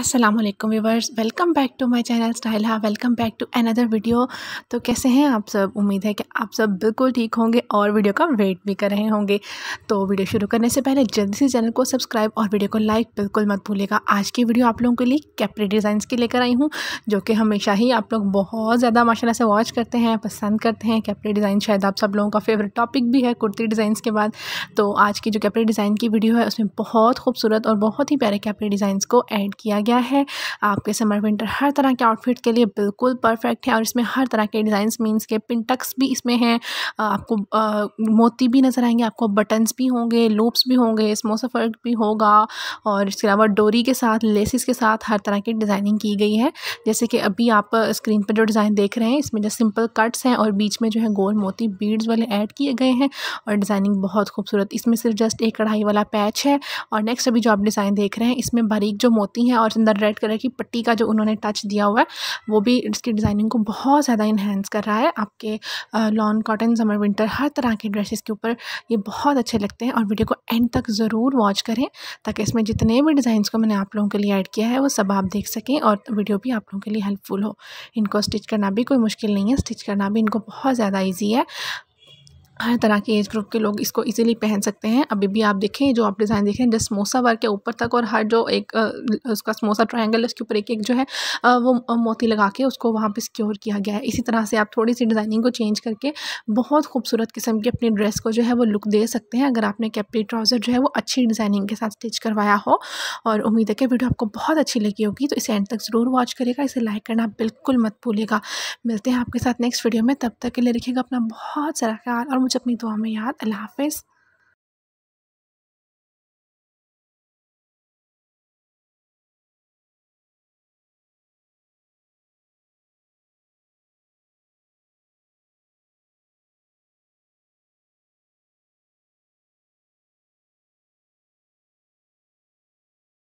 Aslam viewers welcome back to my channel style हा welcome back to another video तो कैसे हैं आप सब उम्मीद है कि आप सब बिल्कुल ठीक होंगे और वीडियो का वेट भी कर रहे होंगे तो वीडियो शुरू करने से पहले जल्दी से चैनल को सब्सक्राइब और वीडियो को लाइक बिल्कुल मत भूलेगा आज की वीडियो आप लोगों के लिए कैपरी डिज़ाइंस की लेकर आई हूँ जो कि हमेशा ही आप लोग बहुत ज़्यादा माशाला से वॉच करते हैं पसंद करते हैं कैपरी डिज़ाइन शायद आप सब लोगों का फेवरेट टॉपिक भी है कुर्ती डिज़ाइंस के बाद तो आज की जो कैपरी डिज़ाइन की वीडियो है उसमें बहुत खूबसूरत और बहुत ही प्यारे कैपरी डिज़ाइंस को ऐड किया गया गया है आपके समर विंटर हर तरह के आउटफिट के लिए बिल्कुल परफेक्ट है और इसमें हर तरह के डिज़ाइंस मीन्स के पिनटक्स भी इसमें हैं आपको आ, मोती भी नज़र आएंगे आपको बटन्स भी होंगे लूप्स भी होंगे स्मोसफर भी होगा और इसके अलावा डोरी के साथ लेसिस के साथ हर तरह की डिज़ाइनिंग की गई है जैसे कि अभी आप स्क्रीन पर जो डिज़ाइन देख रहे हैं इसमें जो सिंपल कट्स हैं और बीच में जो है गोल मोती बीड्स वाले ऐड किए गए हैं और डिज़ाइनिंग बहुत खूबसूरत इसमें सिर्फ जस्ट एक कढ़ाई वाला पैच है और नेक्स्ट अभी जो आप डिज़ाइन देख रहे हैं इसमें बारीक जो मोती हैं और बहुत सुंदर रेड कलर की पट्टी का जो उन्होंने टच दिया हुआ है वो भी इसकी डिज़ाइनिंग को बहुत ज़्यादा इन्हेंस कर रहा है आपके लॉन कॉटन समर विंटर हर तरह के ड्रेसेस के ऊपर ये बहुत अच्छे लगते हैं और वीडियो को एंड तक ज़रूर वॉच करें ताकि इसमें जितने भी डिज़ाइन को मैंने आप लोगों के लिए ऐड किया है वो सब आप देख सकें और वीडियो भी आप लोगों के लिए हेल्पफुल हो इनको स्टिच करना भी कोई मुश्किल नहीं है स्टिच करना भी इनको बहुत ज़्यादा ईजी है हर तरह के एज ग्रुप के लोग इसको इजीली पहन सकते हैं अभी भी आप देखें जो आप डिज़ाइन देख रहे हैं जस्ट समोसा वर्क है ऊपर तक और हर जो एक उसका समोसा ट्रायंगल उसके ऊपर एक एक जो है वो मोती लगा के उसको वहाँ पे सिक्योर किया गया है इसी तरह से आप थोड़ी सी डिज़ाइनिंग को चेंज करके बहुत खूबसूरत किस्म की अपनी ड्रेस को जो है वो लुक दे सकते हैं अगर आपने कैप्री ट्राउज़र जो है वो अच्छी डिज़ाइनिंग के साथ स्टिच करवाया हो और उम्मीद है कि वीडियो आपको बहुत अच्छी लगी होगी तो इसे एंड तक ज़रूर वॉच करेगा इसे लाइक करना बिल्कुल मत भूलेगा मिलते हैं आपके साथ नेक्स्ट वीडियो में तब तक के लिए रखिएगा अपना बहुत सारा ख्याल और मुझे अपनी दुआ में याद अल्लाह हाफिज़